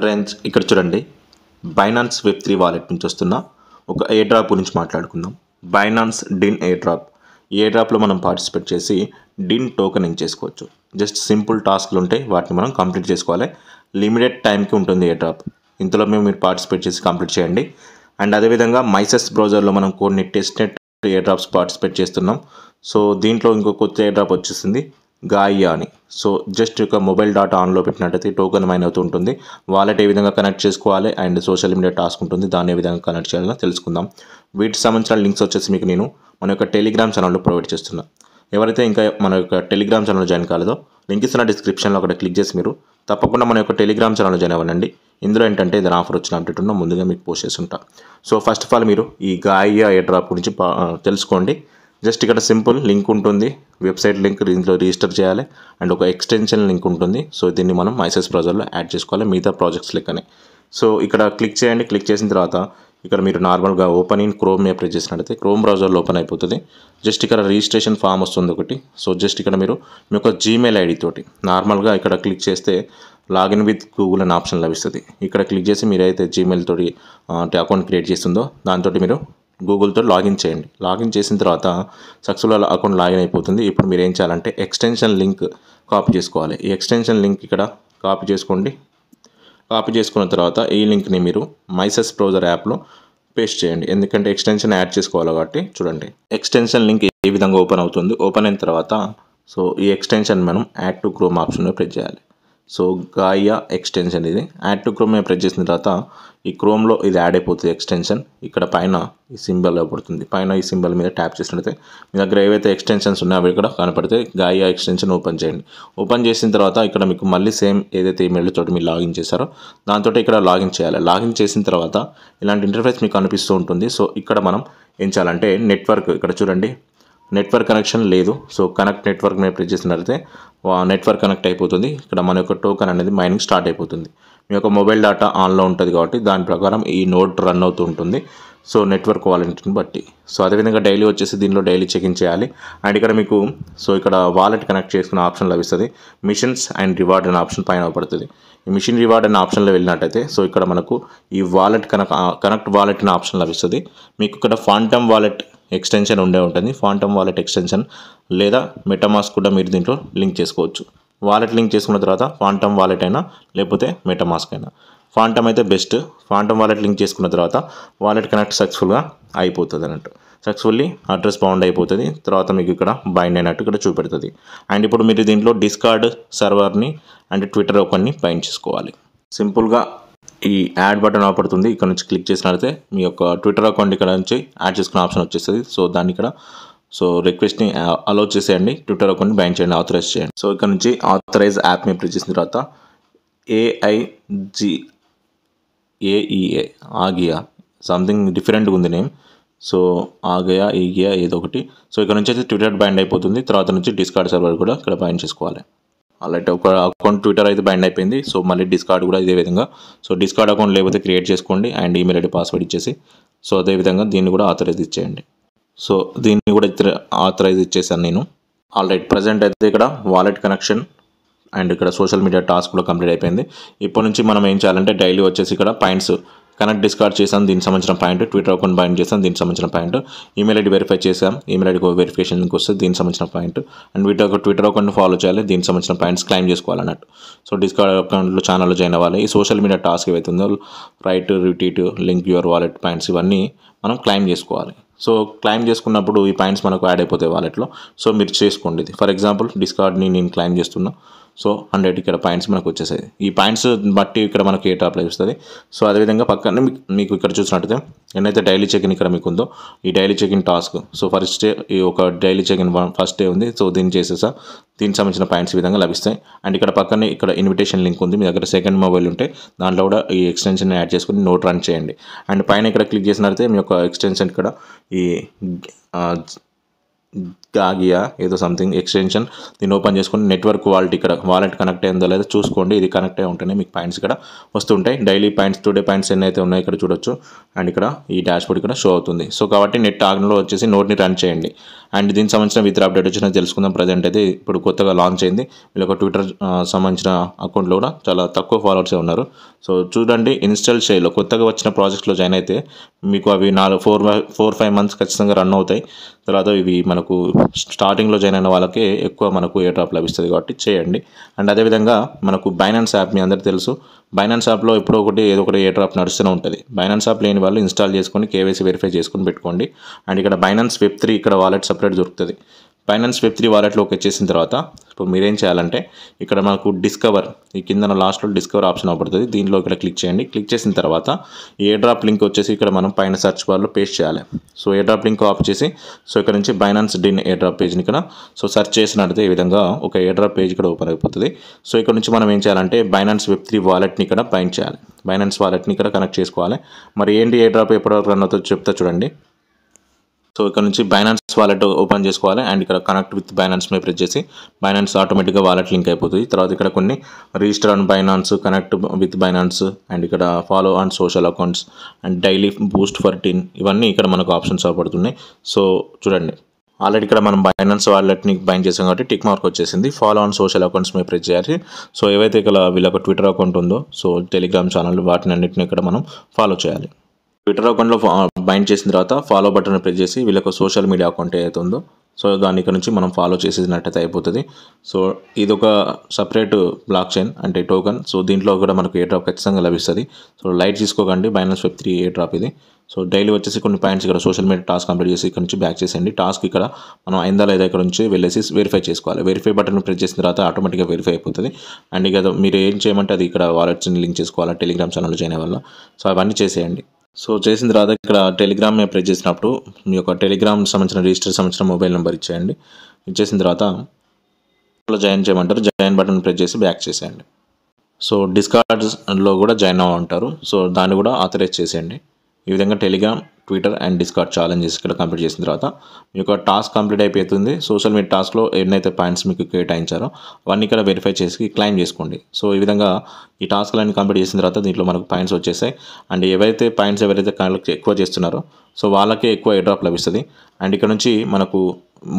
friends ఇక్కడ చూడండి Binance Web three wallet నుంచి వస్తున్న ఒక ఎయిర్ డ్రాప్ గురించి మాట్లాడుకుందాం బైనాన్స్ డిన్ ఎయిర్ డ్రాప్ ఎయిర్ డ్రాప్లో మనం పార్టిసిపేట్ చేసి డిన్ టోకెన్ ఇన్ చేసుకోవచ్చు జస్ట్ సింపుల్ టాస్క్లు ఉంటాయి వాటిని మనం కంప్లీట్ చేసుకోవాలి లిమిటెడ్ టైంకి ఉంటుంది ఎయిర్ డ్రాప్ ఇంతలో మేము మీరు పార్టిసిపేట్ చేసి కంప్లీట్ చేయండి అండ్ అదేవిధంగా మైసెస్ బ్రౌజర్లో మనం కొన్ని test net air drops participate చేస్తున్నాం సో దీంట్లో ఇంకో కొత్త ఎయిర్ డ్రాప్ వచ్చేసింది గాయ అని సో జస్ట్ యొక్క మొబైల్ డాటా ఆన్లో పెట్టినట్టయితే టోకెన్ మైన్ అవుతూ ఉంటుంది వాలెట్ ఏ విధంగా కనెక్ట్ చేసుకోవాలి అండ్ సోషల్ మీడియా టాస్క్ ఉంటుంది దాన్ని ఏ విధంగా కనెక్ట్ చేయాలని తెలుసుకుందాం వీటికి సంబంధించిన లింక్స్ వచ్చేసి మీకు నేను మన యొక్క టెలిగ్రామ్ ఛానల్లో ప్రొవైడ్ చేస్తున్నాను ఎవరైతే ఇంకా మన యొక్క టెలిగ్రామ్ ఛానల్ జాయిన్ కాలేదో లింక్ ఇస్తున్న డిస్క్రిప్షన్లో అక్కడ క్లిక్ చేసి మీరు తప్పకుండా మన యొక్క టెలిగ్రామ్ ఛానల్ జాయిన్ అవ్వండి ఇందులో ఏంటంటే ఏదైనా ఆఫర్ వచ్చిన అప్డేట్ ఉన్నా ముందుగా మీకు పోస్ట్ చేసి ఉంటా సో ఫస్ట్ ఆఫ్ ఆల్ మీరు ఈ గాయ ఎయిర్ డ్రాప్ గురించి తెలుసుకోండి జస్ట్ ఇక్కడ సింపుల్ లింక్ ఉంటుంది వెబ్సైట్ లింక్ దీంట్లో రిజిస్టర్ చేయాలి అండ్ ఒక ఎక్స్టెన్షన్ లింక్ ఉంటుంది సో దీన్ని మనం మైసెస్ బ్రౌజర్లో యాడ్ చేసుకోవాలి మిగతా ప్రాజెక్ట్స్ లెక్కనే సో ఇక్కడ క్లిక్ చేయండి క్లిక్ చేసిన తర్వాత ఇక్కడ మీరు నార్మల్గా open in Chrome apply press చేసినట్లయితే క్రోమ్ బ్రౌజర్లో ఓపెన్ అయిపోతుంది జస్ట్ ఇక్కడ రిజిస్ట్రేషన్ ఫామ్ వస్తుంది ఒకటి సో జస్ట్ ఇక్కడ మీరు మీ యొక్క జీమెయిల్ ఐడి తోటి నార్మల్గా ఇక్కడ క్లిక్ చేస్తే లాగిన్ విత్ గూగుల్ అనే ఆప్షన్ లభిస్తుంది ఇక్కడ క్లిక్ చేసి మీరు అయితే జీమెయిల్ తోటి అంటే అకౌంట్ క్రియేట్ చేస్తుందో దాంతో మీరు గూగుల్తో లాగిన్ చేయండి లాగిన్ చేసిన తర్వాత సక్సెస్ఫుల్ అకౌంట్ లాగిన్ అయిపోతుంది ఇప్పుడు మీరు ఏం చేయాలంటే ఎక్స్టెన్షన్ లింక్ కాపీ చేసుకోవాలి ఈ ఎక్స్టెన్షన్ లింక్ ఇక్కడ కాపీ చేసుకోండి కాపీ చేసుకున్న తర్వాత ఈ లింక్ని మీరు మైసెస్ బ్రౌజర్ యాప్లో పేస్ట్ చేయండి ఎందుకంటే ఎక్స్టెన్షన్ యాడ్ చేసుకోవాలి కాబట్టి చూడండి ఎక్స్టెన్షన్ లింక్ ఏ విధంగా ఓపెన్ అవుతుంది ఓపెన్ అయిన తర్వాత సో ఈ ఎక్స్టెన్షన్ మనం యాడ్ టు క్రోమ్ ఆప్షన్లో ప్రెస్ చేయాలి సో గాయా ఎక్స్టెన్షన్ ఇది యాడ్ టు క్రోమ్ ప్రెస్ చేసిన తర్వాత ఈ క్రోమ్లో ఇది యాడ్ అయిపోతుంది ఎక్స్టెన్షన్ ఇక్కడ పైన ఈ సింబల్ పడుతుంది పైన ఈ సింబల్ మీద ట్యాప్ చేసినట్లయితే మీ దగ్గర ఏవైతే ఎక్స్టెన్షన్స్ ఉన్నాయో అవి ఇక్కడ కనపడితే గాయా ఎక్స్టెన్షన్ ఓపెన్ చేయండి ఓపెన్ చేసిన తర్వాత ఇక్కడ మీకు మళ్ళీ సేమ్ ఏదైతే ఈమెయిల్ తోటి మీరు లాగిన్ చేశారో దాంతో ఇక్కడ లాగిన్ చేయాలి లాగిన్ చేసిన తర్వాత ఇలాంటి ఇంటర్ఫేస్ మీకు కనిపిస్తూ ఉంటుంది సో ఇక్కడ మనం ఏం చేయాలంటే నెట్వర్క్ ఇక్కడ చూడండి నెట్వర్క్ కనెక్షన్ లేదు సో కనెక్ట్ నెట్వర్క్ మీరు ప్రెస్ చేసినట్లయితే నెట్వర్క్ కనెక్ట్ అయిపోతుంది ఇక్కడ మన యొక్క టోకన్ అనేది మైనింగ్ స్టార్ట్ అయిపోతుంది మీ యొక్క మొబైల్ డేటా ఆన్లో ఉంటుంది కాబట్టి దాని ప్రకారం ఈ నోట్ రన్ అవుతూ ఉంటుంది సో నెట్వర్క్ క్వాలిటీని బట్టి సో అదేవిధంగా డైలీ వచ్చేసి దీనిలో డైలీ చెకింగ్ చేయాలి అండ్ ఇక్కడ మీకు సో ఇక్కడ వాలెట్ కనెక్ట్ చేసుకునే ఆప్షన్ లభిస్తుంది మిషన్స్ అండ్ రివార్డ్ అనే ఆప్షన్ పైన పడుతుంది ఈ మిషన్ రివార్డ్ అనే ఆప్షన్లో వెళ్ళినట్టయితే సో ఇక్కడ మనకు ఈ వాలెట్ కనెక్ కనెక్ట్ వాలెట్ అనే ఆప్షన్ లభిస్తుంది మీకు ఇక్కడ ఫాంటమ్ వాలెట్ ఎక్స్టెన్షన్ ఉండే ఉంటుంది ఫాంటమ్ వాలెట్ ఎక్స్టెన్షన్ లేదా మెటామాస్క్ కూడా మీరు దీంట్లో లింక్ చేసుకోవచ్చు వాలెట్ లింక్ చేసుకున్న తర్వాత ఫాంటమ్ వాలెట్ అయినా లేకపోతే మెటామాస్క్ అయినా ఫాంటమ్ అయితే బెస్ట్ ఫాంటమ్ వాలెట్ లింక్ చేసుకున్న తర్వాత వాలెట్ కనెక్ట్ సక్సెస్ఫుల్గా అయిపోతుంది అన్నట్టు సక్సెస్ఫుల్లీ అడ్రస్ బౌండ్ అయిపోతుంది తర్వాత మీకు ఇక్కడ బైండ్ అయినట్టు ఇక్కడ చూపెడుతుంది అండ్ ఇప్పుడు మీరు దీంట్లో డిస్కార్డ్ సర్వర్ని అండ్ ట్విట్టర్ ఒకరిని బైండ్ చేసుకోవాలి సింపుల్గా ఈ యాడ్ బటన్ ఆపడుతుంది ఇక్కడ నుంచి క్లిక్ చేసినట్లయితే మీ యొక్క ట్విట్టర్ అకౌంట్ ఇక్కడ నుంచి యాడ్ చేసుకునే ఆప్షన్ వచ్చేస్తుంది సో దాన్ని ఇక్కడ సో రిక్వెస్ట్ని అలో చేసేయండి ట్విట్టర్ అకౌంట్ని బ్యాన్ చేయండి ఆథరైజ్ చేయండి సో ఇక్కడ నుంచి ఆథరైజ్ యాప్ని ప్రెస్ చేసిన తర్వాత ఏఐజి ఏఈఏ ఆగియా సంథింగ్ డిఫరెంట్గా ఉంది నేమ్ సో ఆగయా ఈగియా ఏదో ఒకటి సో ఇక్కడ నుంచి అయితే ట్విట్టర్ బ్యాండ్ అయిపోతుంది తర్వాత నుంచి డిస్కార్డ్ సర్వర్ కూడా ఇక్కడ బ్యాండ్ చేసుకోవాలి అలాంటి ఒక అకౌంట్ ట్విట్టర్ అయితే బ్యాండ్ అయిపోయింది సో మళ్ళీ డిస్కార్డ్ కూడా ఇదే విధంగా సో డిస్కార్డ్ అకౌంట్ లేకపోతే క్రియేట్ చేసుకోండి అండ్ ఈమెయిల్ ఐడి పాస్వర్డ్ ఇచ్చేసి సో అదేవిధంగా దీన్ని కూడా ఆథరైజ్ ఇచ్చేయండి సో దీన్ని కూడా ఆథరైజ్ ఇచ్చేసాను నేను ఆల్ రైట్ ప్రజెంట్ అయితే ఇక్కడ వాలెట్ కనెక్షన్ అండ్ ఇక్కడ సోషల్ మీడియా టాస్క్ కూడా కంప్లీట్ అయిపోయింది ఇప్పటి నుంచి మనం ఏం చేయాలంటే డైలీ వచ్చేసి ఇక్కడ పాయింట్స్ కనెక్ట్ డిస్కార్డ్ చేసాం దీనికి సంబంధించిన పాయింట్ ట్విట్టర్ అకౌంట్ బైండ్ చేసాం దీనికి సంబంధించిన పాయింట్ ఈమెయిల్ ఐడి వెరిఫై చేసాం ఈమెయిల్ ఐడి వెరిఫికేషన్ వస్తే దీనికి సంబంధించిన పాయింట్ అండ్ వీటి ట్విట్టర్ అకౌంట్ ఫాలో చేయాలి దీనికి సంబంధించిన పాయింట్స్ క్లైమ్ చేసుకోవాలన్నట్టు సో డిస్కార్డ్ అకౌంట్లో ఛానల్లో జాయిన్ అవ్వాలి ఈ సోషల్ మీడియా టాస్క్ ఏవైతుందో right retweet link your wallet points ఇవన్నీ మనం క్లైమ్ చేసుకోవాలి సో క్లైమ్ చేసుకున్నప్పుడు ఈ పాయింట్స్ మనకు యాడ్ అయిపోతాయి వాలెట్లో సో మీరు చేసుకోండి ఇది ఫర్ ఎగ్జాంపుల్ డిస్కార్డ్ని నేను క్లైమ్ చేస్తున్నా సో హండ్రెడ్ ఇక్కడ పాయింట్స్ మనకు వచ్చేసాయి ఈ పాయింట్స్ బట్టి ఇక్కడ మనకి ఏ టాప్ లభిస్తుంది సో అదేవిధంగా పక్కనే మీకు ఇక్కడ చూసినట్టయితే ఎన్నైతే డైలీ చెక్ ఇన్ ఇక్కడ మీకు ఉందో ఈ daily check in task so first day ఈ ఒక daily check in first day ఉంది సో దీన్ని చేసేసా దీనికి సంబంధించిన పాయింట్స్ ఈ విధంగా లభిస్తాయి అండ్ ఇక్కడ పక్కనే ఇక్కడ ఇన్విటేషన్ లింక్ ఉంది మీ దగ్గర సెకండ్ మొబైల్ ఉంటే దాంట్లో కూడా ఈ ఎక్స్టెన్షన్ యాడ్ చేసుకుని నోట్ రన్ చేయండి అండ్ పైన ఇక్కడ క్లిక్ చేసినట్లయితే మీ యొక్క ఎక్స్టెన్షన్ ఇక్కడ ఈ గాగియా ఏదో సంథింగ్ ఎక్స్టెన్షన్ దీన్ని ఓపెన్ చేసుకుని నెట్వర్క్ వాలెట్ ఇక్కడ వాలెట్ కనెక్ట్ అయిందో లేదో చూసుకోండి ఇది కనెక్ట్ అయి ఉంటేనే మీకు పాయింట్స్ ఇక్కడ వస్తుంటాయి డైలీ పాయింట్స్ టుడే పాయింట్స్ ఎన్ని అయితే ఉన్నాయో ఇక్కడ చూడొచ్చు అండ్ ఇక్కడ ఈ డాష్ బోర్డ్ ఇక్కడ షో అవుతుంది సో కాబట్టి నెట్ ఆగ్నలో వచ్చేసి నోట్ని రన్ చేయండి అండ్ దీనికి సంబంధించిన ఇతర అప్డేట్ వచ్చినా తెలుసుకుందాం ప్రజెంట్ అయితే ఇప్పుడు కొత్తగా లాంచ్ అయింది వీళ్ళొక ట్విట్టర్ సంబంధించిన అకౌంట్లో కూడా చాలా తక్కువ ఫాలోవర్సే ఉన్నారు సో చూడండి ఇన్స్టాల్ చేయలో కొత్తగా వచ్చిన ప్రాజెక్ట్స్లో జాయిన్ అయితే మీకు అవి నాలుగు ఫోర్ ఫోర్ ఫైవ్ మంత్స్ ఖచ్చితంగా రన్ అవుతాయి తర్వాత ఇవి మనకు మనకు స్టార్టింగ్లో జాయిన్ అయిన వాళ్ళకే ఎక్కువ మనకు ఏ డ్రాప్ లభిస్తుంది కాబట్టి చేయండి అండ్ అదేవిధంగా మనకు బైనాన్స్ యాప్ మీ అందరికీ తెలుసు బైనాన్స్ యాప్లో ఎప్పుడో ఒకటి ఏదో ఒకటి ఏ డ్రాప్ నడుస్తూనే ఉంటుంది బైనాన్స్ యాప్ లేని వాళ్ళు ఇన్స్టాల్ చేసుకొని కేవైసీ వెరిఫై చేసుకొని పెట్టుకోండి అండ్ ఇక్కడ బైనాన్స్ వెబ్ త్రీ ఇక్కడ వాలెట్ సపరేట్ దొరుకుతుంది ఫైనాన్స్ వెబ్ త్రీ వాలెట్లోకి వచ్చేసిన తర్వాత ఇప్పుడు మీరేం చేయాలంటే ఇక్కడ మనకు డిస్కవర్ ఈ కింద లాస్ట్లో డిస్కవర్ ఆప్షన్ అవబడుతుంది దీనిలో ఇక్కడ క్లిక్ చేయండి క్లిక్ చేసిన తర్వాత ఏ డ్రాప్ లింక్ వచ్చేసి ఇక్కడ మనం పైన సర్చ్ బార్లో పేస్ట్ చేయాలి సో ఏ డ్రాప్ లింక్ ఆఫ్ చేసి సో ఇక్కడ నుంచి బైనాన్స్ డిన్ ఏ డ్రాప్ పేజ్ని ఇక్కడ సో సర్చ్ చేసినట్లయితే ఈ విధంగా ఒక ఏ డ్రాప్ పేజ్ ఇక్కడ ఓపెన్ అయిపోతుంది సో ఇక్కడ నుంచి మనం ఏం చేయాలంటే బైనాన్స్ వెబ్ త్రీ వాలెట్ని ఇక్కడ పైన చేయాలి బైనాన్స్ వాలెట్ని ఇక్కడ కనెక్ట్ చేసుకోవాలి మరి ఏంటి ఏ డ్రాప్ ఎప్పటివరకు అన్నతో చెప్తా చూడండి సో ఇక్కడ నుంచి బైనాన్స్ వాలెట్ ఓపెన్ చేసుకోవాలి అండ్ ఇక్కడ కనెక్ట్ విత్ బైనాన్స్ మీ ప్రెస్ చేసి బైనాన్స్ ఆటోమేటిక్గా వాలెట్ లింక్ అయిపోతుంది తర్వాత ఇక్కడ కొన్ని register on Binance connect with Binance and ఇక్కడ follow on social accounts and daily boost for DIN ఇవన్నీ ఇక్కడ మనకు ఆప్షన్స్ అవపడుతున్నాయి సో చూడండి ఆల్రెడీ ఇక్కడ మనం బైనాన్స్ వాలెట్ని బైన్ చేసాం కాబట్టి టిక్ మార్క్ వచ్చేసింది ఫాలో ఆన్ సోషల్ అకౌంట్స్ మీ ప్రెస్ చేయాలి సో ఏవైతే ఇక్కడ వీళ్ళ ట్విట్టర్ అకౌంట్ ఉందో సో టెలిగ్రామ్ ఛానల్ వాటిని అన్నింటినీ ఇక్కడ మనం ఫాలో చేయాలి ట్విట్టర్ అకౌంట్లో బైండ్ చేసిన తర్వాత ఫాలో బటన్ ప్రెస్ చేసి వీళ్ళకు సోషల్ మీడియా అకౌంట్ ఏదైతే ఉందో సో దాని ఇక్కడ నుంచి మనం ఫాలో చేసేసినట్టయితే అయిపోతుంది సో ఇది ఒక సపరేట్ బ్లాక్ చైన్ అంటే టోకన్ సో దీంట్లో కూడా మనకు ఏ డ్రాప్ ఖచ్చితంగా లభిస్తుంది సో లైట్ తీసుకోకండి Binance web three airdrop ఇది సో డైలీ వచ్చేసి కొన్ని పాయింట్స్ ఇక్కడ సోషల్ మీడియా టాస్క్ కంప్లీట్ చేసి ఇక్కడ నుంచి బ్యాక్ చేసేయండి టాస్క్ ఇక్కడ మనం అయిందా లేదా ఇక్కడ నుంచి వెళ్ళేసి వెరిఫై చేసుకోవాలి వెరిఫై బటన్ ప్రెస్ చేసిన తర్వాత ఆటోమేటిక్గా వెరిఫై అయిపోతుంది అండ్ ఇక మీరు ఏం చేయమంటే అది ఇక్కడ వాలెట్స్ని లింక్ చేసుకోవాలి టెలిగ్రామ్ ఛానల్ చేయడం వల్ల సో అవన్నీ చేసేయండి సో చేసిన తర్వాత ఇక్కడ టెలిగ్రామ్ అప్లై చేసినప్పుడు మీ యొక్క టెలిగ్రామ్ సంబంధించిన రిజిస్టర్ సంబంధించిన మొబైల్ నెంబర్ ఇచ్చేయండి ఇచ్చేసిన తర్వాత అట్లా జాయిన్ చేయమంటారు జాయిన్ బటన్ ప్రెస్ చేసి బ్యాక్ చేసేయండి సో డిస్కార్డ్స్లో కూడా జాయిన్ అవ్వంటారు సో దాన్ని కూడా ఆథరైజ్ చేసేయండి ఈ విధంగా Telegram Twitter and Discord challenges ఇక్కడ కంప్లీట్ చేసిన తర్వాత మీ యొక్క టాస్క్ కంప్లీట్ అయిపోతుంది సోషల్ మీడియా టాస్క్లో ఎన్నైతే పాయింట్స్ మీకు కేటాయించారో అవన్నీ ఇక్కడ వెరిఫై చేసి క్లైమ్ చేసుకోండి సో ఈ విధంగా ఈ టాస్క్లన్నీ కంప్లీట్ చేసిన తర్వాత దీంట్లో మనకు పాయింట్స్ వచ్చేసాయి అండ్ ఎవరైతే పాయింట్స్ ఎవరైతే ఎక్కువ చేస్తున్నారో సో వాళ్ళకే ఎక్కువ ఎడ్రాప్ లభిస్తుంది అండ్ ఇక్కడ నుంచి మనకు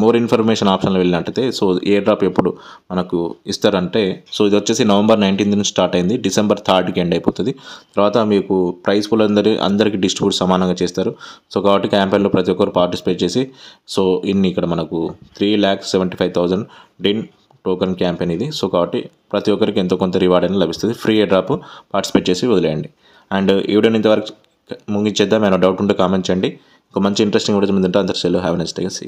మోర్ ఇన్ఫర్మేషన్ ఆప్షన్లో వెళ్ళినట్టయితే సో ఏ డ్రాప్ ఎప్పుడు మనకు ఇస్తారంటే సో ఇది వచ్చేసి నవంబర్ నైన్టీన్త్ నుంచి స్టార్ట్ అయింది డిసెంబర్ థర్డ్కి ఎండ్ అయిపోతుంది తర్వాత మీకు ప్రైస్ పూల్ అందరి అందరికీ డిస్ట్రిబ్యూట్ సమానంగా చేస్తారు సో కాబట్టి క్యాంపెయిన్లో ప్రతి ఒక్కరు పార్టిసిపేట్ చేసి సో ఇన్ని ఇక్కడ మనకు three lakhs seventy five thousand DIN token campaign ఇది సో కాబట్టి ప్రతి ఒక్కరికి ఎంతో కొంత రివార్డ్ అనేది లభిస్తుంది ఫ్రీ ఏ డ్రాప్ పార్టిసిపేట్ చేసి వదిలేయండి అండ్ ఈవిడన్ ఇంతవరకు ముగించేద్దాం ఏమైనా డౌట్ ఉంటే కామెంట్ చేయండి ఒక మంచి ఇంట్రెస్టింగ్ వీడియో ముందుంటే అందరు సెల్ హ్యావ్ నెక్స్ట్ సీ